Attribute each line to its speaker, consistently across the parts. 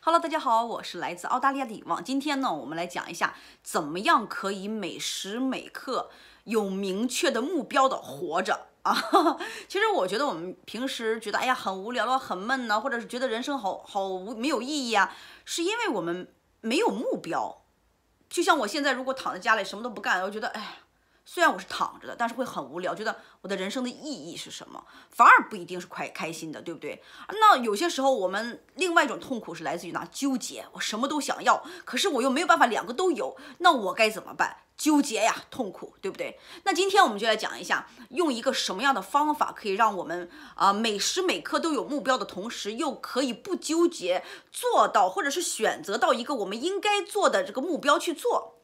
Speaker 1: Hello，大家好，我是来自澳大利亚的旺。今天呢，我们来讲一下怎么样可以每时每刻有明确的目标的活着啊。其实我觉得我们平时觉得哎呀很无聊啊，很闷呢，或者是觉得人生好好无没有意义啊，是因为我们没有目标。就像我现在如果躺在家里什么都不干，我觉得哎呀。虽然我是躺着的，但是会很无聊，觉得我的人生的意义是什么，反而不一定是快开心的，对不对？那有些时候我们另外一种痛苦是来自于哪？纠结，我什么都想要，可是我又没有办法两个都有，那我该怎么办？纠结呀，痛苦，对不对？那今天我们就来讲一下，用一个什么样的方法可以让我们啊每时每刻都有目标的同时，又可以不纠结，做到或者是选择到一个我们应该做的这个目标去做。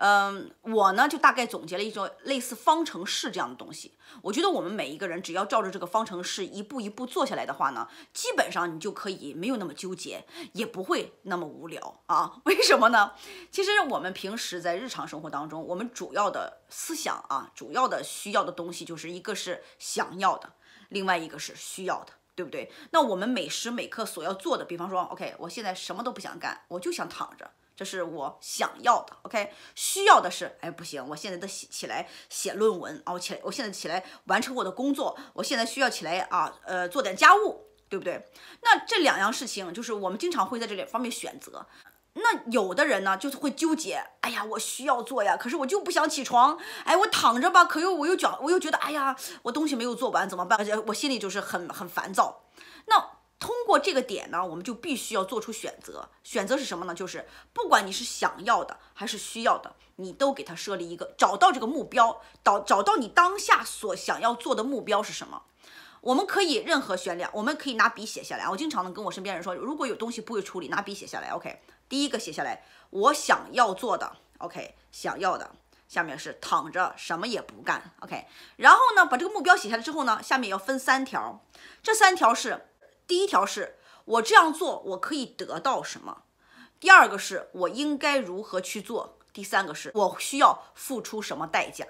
Speaker 1: 嗯，我呢就大概总结了一种类似方程式这样的东西。我觉得我们每一个人只要照着这个方程式一步一步做下来的话呢，基本上你就可以没有那么纠结，也不会那么无聊啊。为什么呢？其实我们平时在日常生活当中，我们主要的思想啊，主要的需要的东西就是一个是想要的，另外一个是需要的，对不对？那我们每时每刻所要做的，比方说，OK，我现在什么都不想干，我就想躺着。这是我想要的，OK。需要的是，哎，不行，我现在得起起来写论文啊，我起来，我现在起来完成我的工作，我现在需要起来啊，呃，做点家务，对不对？那这两样事情，就是我们经常会在这两方面选择。那有的人呢，就是会纠结，哎呀，我需要做呀，可是我就不想起床，哎，我躺着吧，可又我又觉我又觉得，哎呀，我东西没有做完怎么办？而且我心里就是很很烦躁。那通过这个点呢，我们就必须要做出选择。选择是什么呢？就是不管你是想要的还是需要的，你都给他设立一个，找到这个目标，找找到你当下所想要做的目标是什么。我们可以任何选两，我们可以拿笔写下来。我经常能跟我身边人说，如果有东西不会处理，拿笔写下来。OK，第一个写下来我想要做的，OK，想要的，下面是躺着什么也不干，OK。然后呢，把这个目标写下来之后呢，下面要分三条，这三条是。第一条是我这样做我可以得到什么？第二个是我应该如何去做？第三个是我需要付出什么代价？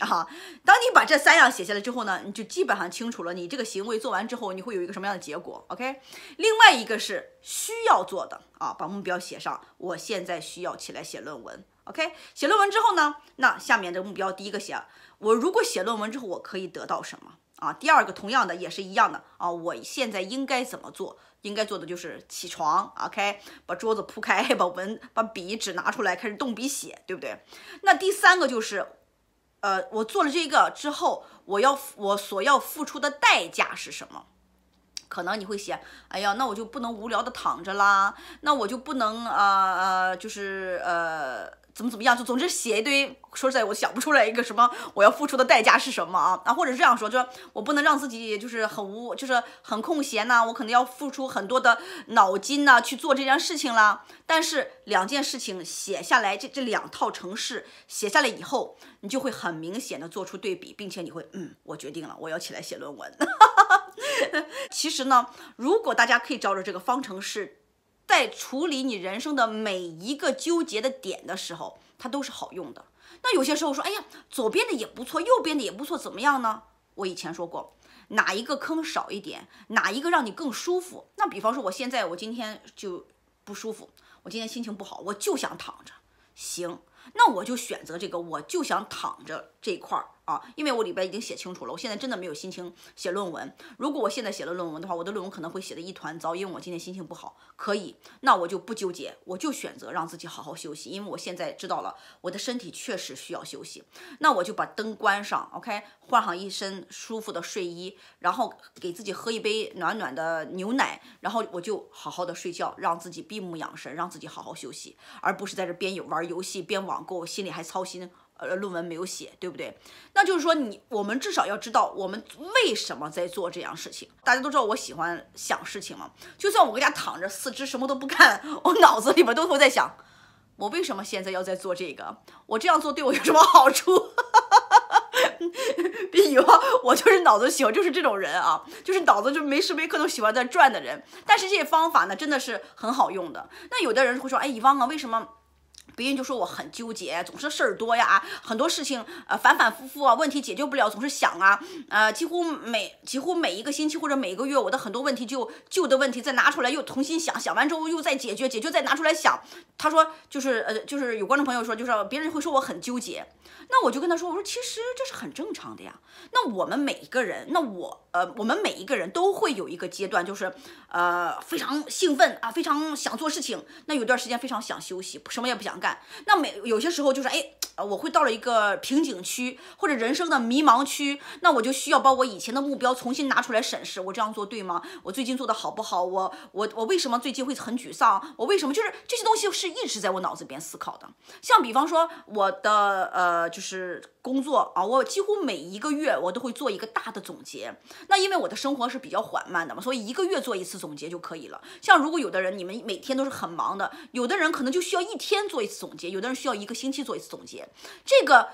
Speaker 1: 啊，当你把这三样写下来之后呢，你就基本上清楚了，你这个行为做完之后你会有一个什么样的结果？OK？另外一个是需要做的啊，把目标写上。我现在需要起来写论文。OK？写论文之后呢，那下面的目标第一个写，我如果写论文之后我可以得到什么？啊，第二个同样的也是一样的啊，我现在应该怎么做？应该做的就是起床，OK，把桌子铺开，把文把笔纸拿出来，开始动笔写，对不对？那第三个就是，呃，我做了这个之后，我要我所要付出的代价是什么？可能你会写，哎呀，那我就不能无聊的躺着啦，那我就不能呃呃，就是呃。怎么怎么样？就总之写一堆。说实在，我想不出来一个什么我要付出的代价是什么啊？啊，或者是这样说，就是我不能让自己就是很无，就是很空闲呐。我可能要付出很多的脑筋呐去做这件事情啦。但是两件事情写下来，这这两套程式写下来以后，你就会很明显的做出对比，并且你会嗯，我决定了，我要起来写论文。其实呢，如果大家可以照着这个方程式。在处理你人生的每一个纠结的点的时候，它都是好用的。那有些时候说，哎呀，左边的也不错，右边的也不错，怎么样呢？我以前说过，哪一个坑少一点，哪一个让你更舒服。那比方说，我现在我今天就不舒服，我今天心情不好，我就想躺着。行，那我就选择这个，我就想躺着。这一块儿啊，因为我里边已经写清楚了，我现在真的没有心情写论文。如果我现在写了论文的话，我的论文可能会写的一团糟，因为我今天心情不好。可以，那我就不纠结，我就选择让自己好好休息，因为我现在知道了我的身体确实需要休息。那我就把灯关上，OK，换上一身舒服的睡衣，然后给自己喝一杯暖暖的牛奶，然后我就好好的睡觉，让自己闭目养神，让自己好好休息，而不是在这边有玩游戏边网购，心里还操心。呃，论文没有写，对不对？那就是说，你我们至少要知道我们为什么在做这样事情。大家都知道我喜欢想事情嘛，就算我搁家躺着，四肢什么都不干，我脑子里边都会在想，我为什么现在要在做这个？我这样做对我有什么好处？比以往，我就是脑子喜欢，就是这种人啊，就是脑子就没时没刻都喜欢在转的人。但是这些方法呢，真的是很好用的。那有的人会说，哎，以往啊，为什么？别人就说我很纠结，总是事儿多呀，很多事情呃反反复复啊，问题解决不了，总是想啊，呃几乎每几乎每一个星期或者每个月，我的很多问题就旧的问题再拿出来又重新想想完之后又再解决，解决再拿出来想。他说就是呃就是有观众朋友说就是别人会说我很纠结，那我就跟他说我说其实这是很正常的呀。那我们每一个人，那我呃我们每一个人都会有一个阶段，就是呃非常兴奋啊，非常想做事情，那有段时间非常想休息，什么也不想干。那每有些时候就是哎，我会到了一个瓶颈区或者人生的迷茫区，那我就需要把我以前的目标重新拿出来审视，我这样做对吗？我最近做的好不好？我我我为什么最近会很沮丧？我为什么就是这些东西是一直在我脑子边思考的？像比方说我的呃就是工作啊，我几乎每一个月我都会做一个大的总结。那因为我的生活是比较缓慢的嘛，所以一个月做一次总结就可以了。像如果有的人你们每天都是很忙的，有的人可能就需要一天做一。总结，有的人需要一个星期做一次总结，这个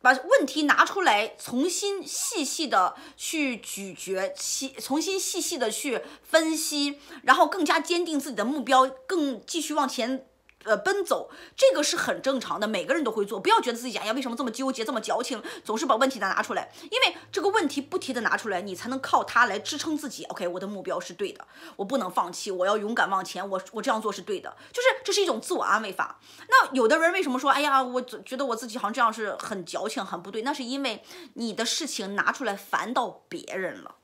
Speaker 1: 把问题拿出来，重新细细的去咀嚼，细重新细细的去分析，然后更加坚定自己的目标，更继续往前。呃，奔走这个是很正常的，每个人都会做，不要觉得自己哎呀，为什么这么纠结，这么矫情，总是把问题拿拿出来，因为这个问题不提的拿出来，你才能靠它来支撑自己。OK，我的目标是对的，我不能放弃，我要勇敢往前，我我这样做是对的，就是这是一种自我安慰法。那有的人为什么说，哎呀，我觉得我自己好像这样是很矫情，很不对，那是因为你的事情拿出来烦到别人了。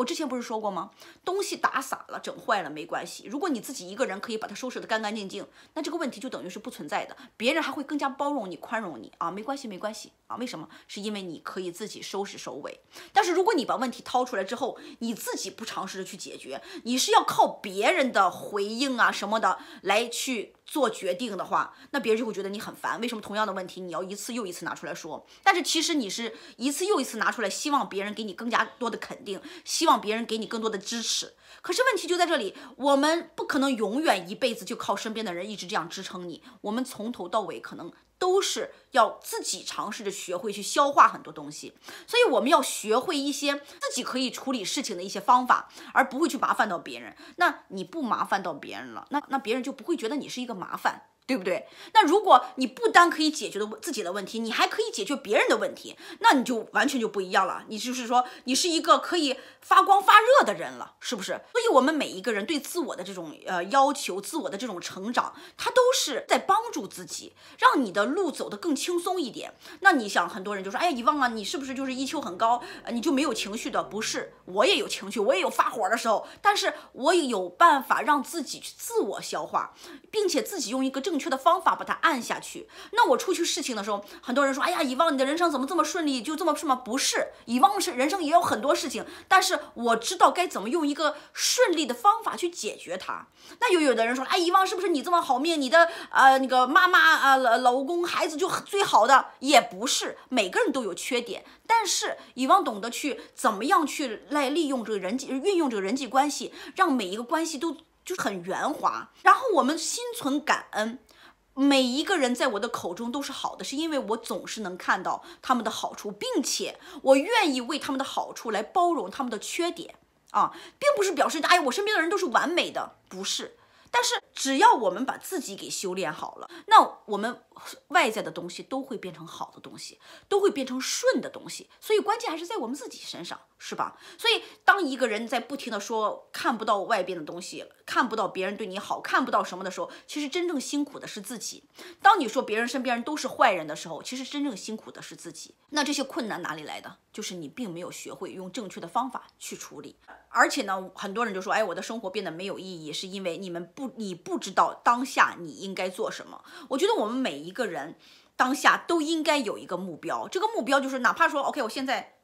Speaker 1: 我之前不是说过吗？东西打洒了，整坏了没关系。如果你自己一个人可以把它收拾得干干净净，那这个问题就等于是不存在的。别人还会更加包容你、宽容你啊，没关系，没关系啊。为什么？是因为你可以自己收拾收尾。但是如果你把问题掏出来之后，你自己不尝试着去解决，你是要靠别人的回应啊什么的来去。做决定的话，那别人就会觉得你很烦。为什么同样的问题你要一次又一次拿出来说？但是其实你是一次又一次拿出来，希望别人给你更加多的肯定，希望别人给你更多的支持。可是问题就在这里，我们不可能永远一辈子就靠身边的人一直这样支撑你。我们从头到尾可能。都是要自己尝试着学会去消化很多东西，所以我们要学会一些自己可以处理事情的一些方法，而不会去麻烦到别人。那你不麻烦到别人了，那那别人就不会觉得你是一个麻烦。对不对？那如果你不单可以解决的自己的问题，你还可以解决别人的问题，那你就完全就不一样了。你就是说，你是一个可以发光发热的人了，是不是？所以，我们每一个人对自我的这种呃要求，自我的这种成长，它都是在帮助自己，让你的路走得更轻松一点。那你想，很多人就说，哎，遗忘啊，你是不是就是一丘很高，你就没有情绪的？不是，我也有情绪，我也有发火的时候，但是我有办法让自己去自我消化，并且自己用一个正。确的方法把它按下去。那我出去事情的时候，很多人说：“哎呀，以忘你的人生怎么这么顺利？就这么什么不是？以忘是人生也有很多事情，但是我知道该怎么用一个顺利的方法去解决它。那又有的人说：“哎，以忘是不是你这么好命？你的呃那个妈妈啊，老公孩子就最好的？也不是，每个人都有缺点。但是以忘懂得去怎么样去来利用这个人际运用这个人际关系，让每一个关系都。”就是很圆滑，然后我们心存感恩，每一个人在我的口中都是好的，是因为我总是能看到他们的好处，并且我愿意为他们的好处来包容他们的缺点啊，并不是表示哎我身边的人都是完美的，不是，但是只要我们把自己给修炼好了，那我们。外在的东西都会变成好的东西，都会变成顺的东西，所以关键还是在我们自己身上，是吧？所以当一个人在不停的说看不到外边的东西，看不到别人对你好看不到什么的时候，其实真正辛苦的是自己。当你说别人身边人都是坏人的时候，其实真正辛苦的是自己。那这些困难哪里来的？就是你并没有学会用正确的方法去处理。而且呢，很多人就说：“哎，我的生活变得没有意义，是因为你们不，你不知道当下你应该做什么。”我觉得我们每一。一个人当下都应该有一个目标，这个目标就是，哪怕说，OK，我现在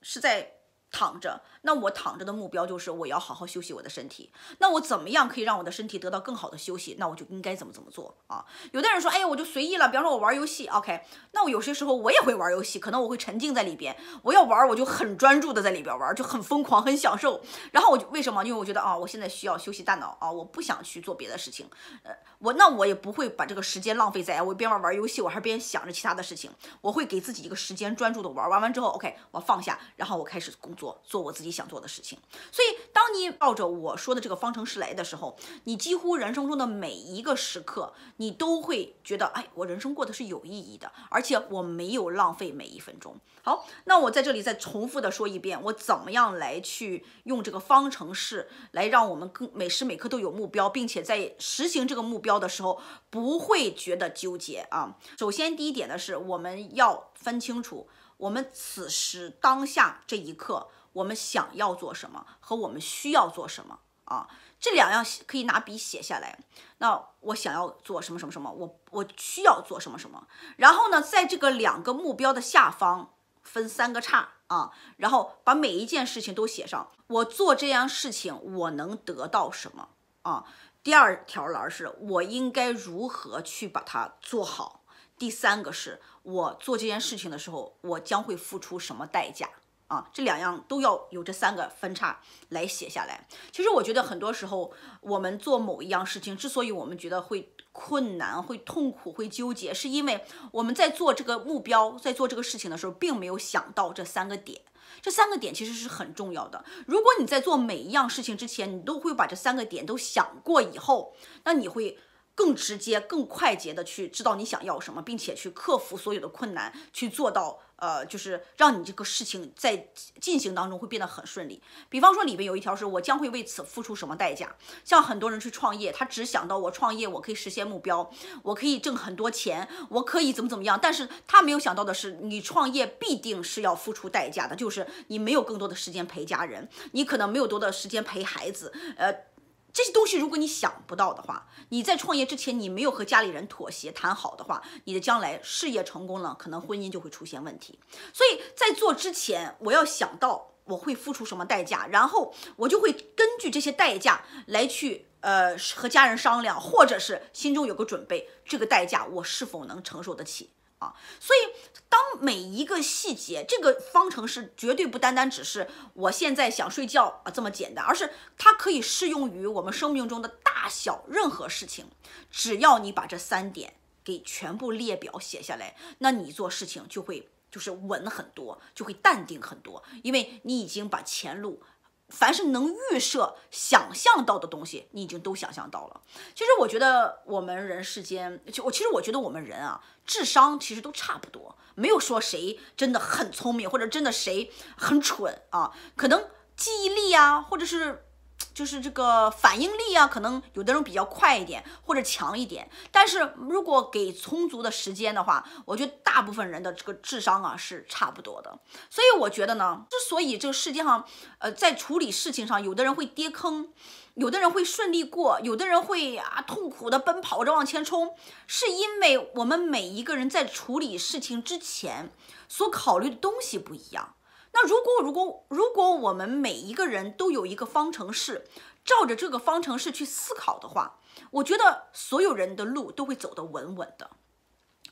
Speaker 1: 是在躺着。那我躺着的目标就是我要好好休息我的身体。那我怎么样可以让我的身体得到更好的休息？那我就应该怎么怎么做啊？有的人说，哎呀，我就随意了。比方说，我玩游戏，OK。那我有些时候我也会玩游戏，可能我会沉浸在里边。我要玩，我就很专注的在里边玩，就很疯狂，很享受。然后我就为什么？因为我觉得啊，我现在需要休息大脑啊，我不想去做别的事情。呃，我那我也不会把这个时间浪费在，我边玩玩游戏，我还边想着其他的事情。我会给自己一个时间专注的玩，玩完之后，OK，我放下，然后我开始工作，做我自己。想做的事情，所以当你抱着我说的这个方程式来的时候，你几乎人生中的每一个时刻，你都会觉得，哎，我人生过的是有意义的，而且我没有浪费每一分钟。好，那我在这里再重复的说一遍，我怎么样来去用这个方程式来让我们更每时每刻都有目标，并且在实行这个目标的时候不会觉得纠结啊。首先第一点的是，我们要分清楚我们此时当下这一刻。我们想要做什么和我们需要做什么啊？这两样可以拿笔写下来。那我想要做什么什么什么？我我需要做什么什么？然后呢，在这个两个目标的下方分三个叉啊，然后把每一件事情都写上。我做这样事情我能得到什么啊？第二条栏是我应该如何去把它做好。第三个是我做这件事情的时候，我将会付出什么代价？啊，这两样都要有这三个分叉来写下来。其实我觉得很多时候，我们做某一样事情，之所以我们觉得会困难、会痛苦、会纠结，是因为我们在做这个目标、在做这个事情的时候，并没有想到这三个点。这三个点其实是很重要的。如果你在做每一样事情之前，你都会把这三个点都想过以后，那你会更直接、更快捷的去知道你想要什么，并且去克服所有的困难，去做到。呃，就是让你这个事情在进行当中会变得很顺利。比方说，里边有一条是我将会为此付出什么代价。像很多人去创业，他只想到我创业我可以实现目标，我可以挣很多钱，我可以怎么怎么样。但是他没有想到的是，你创业必定是要付出代价的，就是你没有更多的时间陪家人，你可能没有多的时间陪孩子。呃。这些东西，如果你想不到的话，你在创业之前，你没有和家里人妥协谈好的话，你的将来事业成功了，可能婚姻就会出现问题。所以在做之前，我要想到我会付出什么代价，然后我就会根据这些代价来去呃和家人商量，或者是心中有个准备，这个代价我是否能承受得起。啊，所以当每一个细节，这个方程式绝对不单单只是我现在想睡觉啊这么简单，而是它可以适用于我们生命中的大小任何事情。只要你把这三点给全部列表写下来，那你做事情就会就是稳很多，就会淡定很多，因为你已经把前路。凡是能预设、想象到的东西，你已经都想象到了。其实我觉得，我们人世间，就我其实我觉得，我们人啊，智商其实都差不多，没有说谁真的很聪明，或者真的谁很蠢啊。可能记忆力啊，或者是。就是这个反应力啊，可能有的人比较快一点，或者强一点。但是如果给充足的时间的话，我觉得大部分人的这个智商啊是差不多的。所以我觉得呢，之所以这个世界上，呃，在处理事情上，有的人会跌坑，有的人会顺利过，有的人会啊痛苦的奔跑着往前冲，是因为我们每一个人在处理事情之前所考虑的东西不一样。那如果如果如果我们每一个人都有一个方程式，照着这个方程式去思考的话，我觉得所有人的路都会走得稳稳的。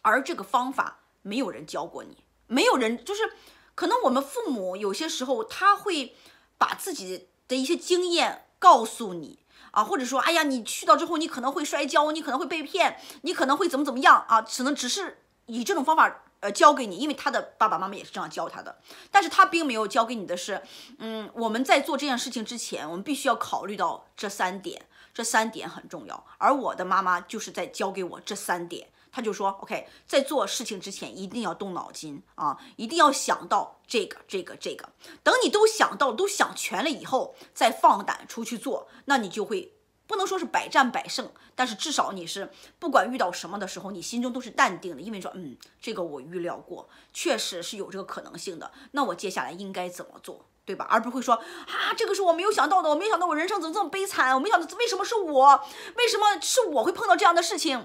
Speaker 1: 而这个方法没有人教过你，没有人就是，可能我们父母有些时候他会把自己的一些经验告诉你啊，或者说，哎呀，你去到之后你可能会摔跤，你可能会被骗，你可能会怎么怎么样啊，只能只是以这种方法。呃，教给你，因为他的爸爸妈妈也是这样教他的。但是，他并没有教给你的是，嗯，我们在做这件事情之前，我们必须要考虑到这三点，这三点很重要。而我的妈妈就是在教给我这三点，她就说，OK，在做事情之前一定要动脑筋啊，一定要想到这个、这个、这个。等你都想到、都想全了以后，再放胆出去做，那你就会。不能说是百战百胜，但是至少你是不管遇到什么的时候，你心中都是淡定的，因为说，嗯，这个我预料过，确实是有这个可能性的。那我接下来应该怎么做，对吧？而不会说，啊，这个是我没有想到的，我没想到我人生怎么这么悲惨，我没想到为什么是我，为什么是我会碰到这样的事情。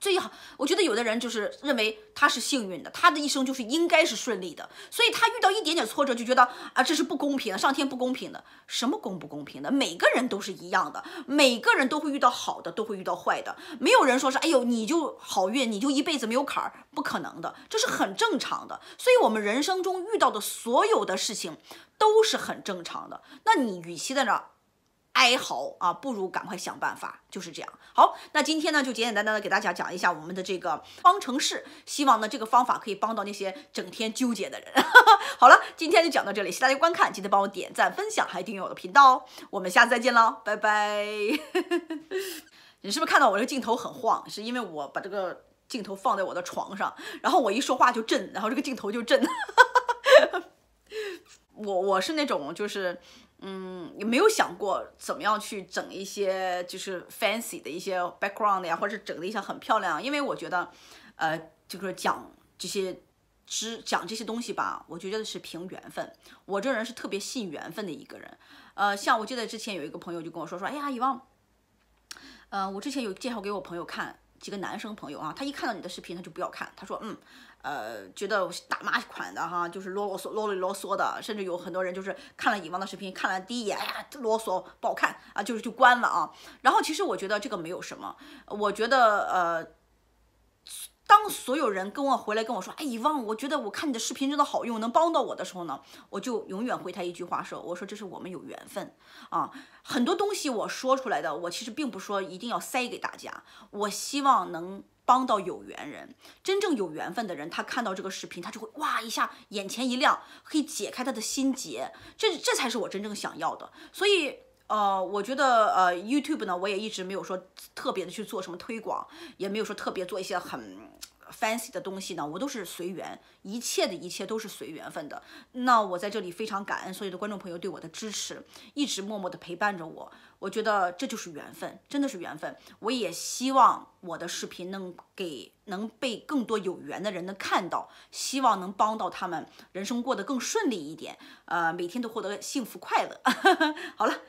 Speaker 1: 这样，我觉得有的人就是认为他是幸运的，他的一生就是应该是顺利的，所以他遇到一点点挫折就觉得啊，这是不公平的，上天不公平的，什么公不公平的，每个人都是一样的，每个人都会遇到好的，都会遇到坏的，没有人说是哎呦你就好运，你就一辈子没有坎儿，不可能的，这是很正常的。所以我们人生中遇到的所有的事情都是很正常的。那你与其在那。哀嚎啊，不如赶快想办法，就是这样。好，那今天呢就简简单单的给大家讲一下我们的这个方程式，希望呢这个方法可以帮到那些整天纠结的人。好了，今天就讲到这里，谢谢大家观看，记得帮我点赞、分享，还订阅我的频道哦。我们下次再见了，拜拜。你是不是看到我这个镜头很晃？是因为我把这个镜头放在我的床上，然后我一说话就震，然后这个镜头就震。我我是那种就是，嗯，也没有想过怎么样去整一些就是 fancy 的一些 background 呀，或者整的一些很漂亮，因为我觉得，呃，就是讲这些知讲这些东西吧，我觉得是凭缘分。我这人是特别信缘分的一个人。呃，像我记得之前有一个朋友就跟我说说，哎呀，以往，呃，我之前有介绍给我朋友看几个男生朋友啊，他一看到你的视频他就不要看，他说，嗯。呃，觉得大妈款的哈，就是啰啰嗦啰里啰嗦的，甚至有很多人就是看了以往的视频，看了第一眼，哎呀，啰嗦不好看啊，就是就关了啊。然后其实我觉得这个没有什么，我觉得呃，当所有人跟我回来跟我说，哎，以往我觉得我看你的视频真的好用，能帮到我的时候呢，我就永远回他一句话说，我说这是我们有缘分啊。很多东西我说出来的，我其实并不说一定要塞给大家，我希望能。帮到有缘人，真正有缘分的人，他看到这个视频，他就会哇一下，眼前一亮，可以解开他的心结，这这才是我真正想要的。所以，呃，我觉得，呃，YouTube 呢，我也一直没有说特别的去做什么推广，也没有说特别做一些很。fancy 的东西呢，我都是随缘，一切的一切都是随缘分的。那我在这里非常感恩所有的观众朋友对我的支持，一直默默的陪伴着我。我觉得这就是缘分，真的是缘分。我也希望我的视频能给能被更多有缘的人能看到，希望能帮到他们，人生过得更顺利一点，呃，每天都获得幸福快乐。好了。